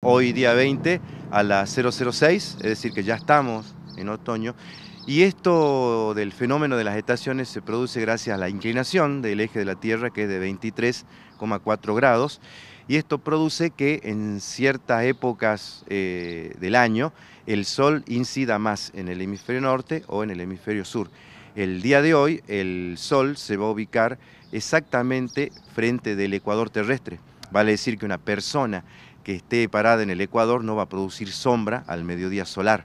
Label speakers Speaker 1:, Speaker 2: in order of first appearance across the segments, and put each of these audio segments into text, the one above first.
Speaker 1: Hoy día 20 a las 006, es decir que ya estamos en otoño. Y esto del fenómeno de las estaciones se produce gracias a la inclinación del eje de la Tierra, que es de 23,4 grados. Y esto produce que en ciertas épocas eh, del año el Sol incida más en el hemisferio norte o en el hemisferio sur. El día de hoy el Sol se va a ubicar exactamente frente del ecuador terrestre. Vale decir que una persona que esté parada en el Ecuador no va a producir sombra al mediodía solar.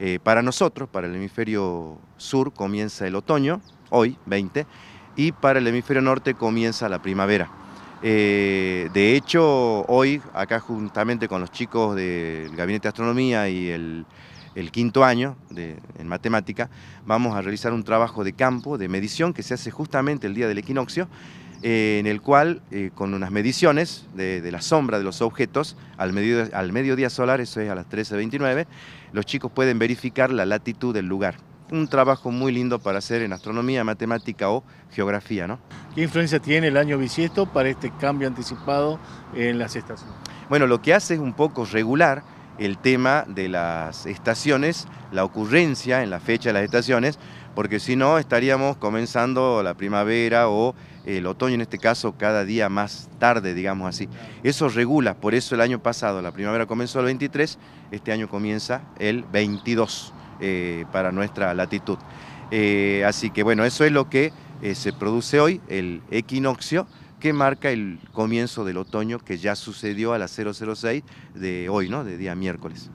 Speaker 1: Eh, para nosotros, para el hemisferio sur, comienza el otoño, hoy 20, y para el hemisferio norte comienza la primavera. Eh, de hecho, hoy, acá juntamente con los chicos del Gabinete de Astronomía y el, quinto año de, en matemática, vamos a realizar un trabajo de campo, de medición, que se hace justamente el día del equinoccio eh, en el cual eh, con unas mediciones de, la sombra de los objetos al, mediodía solar, eso es a las 13.29, los chicos pueden verificar la latitud del lugar. Un trabajo muy lindo para hacer en astronomía, matemática o geografía. ¿no? ¿Qué influencia tiene el año bisiesto para este cambio anticipado en las estaciones? Bueno, lo que hace es un poco regular el tema de las estaciones, la ocurrencia en la fecha de las estaciones, porque si no estaríamos comenzando la primavera o el otoño en este caso cada día más tarde, digamos así. Eso regula, por eso el año pasado la primavera comenzó el 23, este año comienza el 22 eh, para nuestra latitud. Eh, así que bueno, eso es lo que eh, se produce hoy, el equinoccio que marca el comienzo del otoño que ya sucedió a las 006 de hoy, ¿no? De día miércoles.